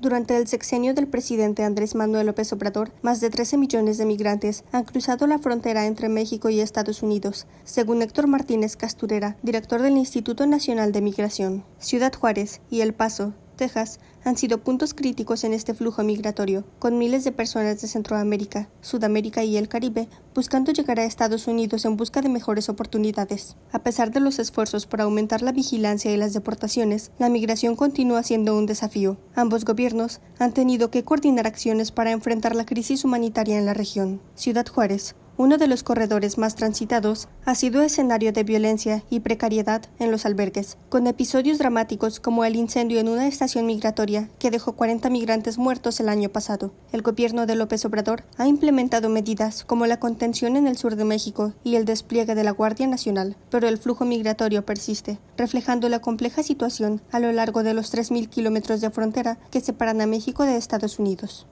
Durante el sexenio del presidente Andrés Manuel López Obrador, más de 13 millones de migrantes han cruzado la frontera entre México y Estados Unidos, según Héctor Martínez Casturera, director del Instituto Nacional de Migración. Ciudad Juárez y El Paso Texas han sido puntos críticos en este flujo migratorio, con miles de personas de Centroamérica, Sudamérica y el Caribe buscando llegar a Estados Unidos en busca de mejores oportunidades. A pesar de los esfuerzos por aumentar la vigilancia y las deportaciones, la migración continúa siendo un desafío. Ambos gobiernos han tenido que coordinar acciones para enfrentar la crisis humanitaria en la región. Ciudad Juárez, uno de los corredores más transitados, ha sido escenario de violencia y precariedad en los albergues, con episodios dramáticos como el incendio en una estación migratoria que dejó 40 migrantes muertos el año pasado. El gobierno de López Obrador ha implementado medidas como la contención en el sur de México y el despliegue de la Guardia Nacional, pero el flujo migratorio persiste, reflejando la compleja situación a lo largo de los 3.000 kilómetros de frontera que separan a México de Estados Unidos.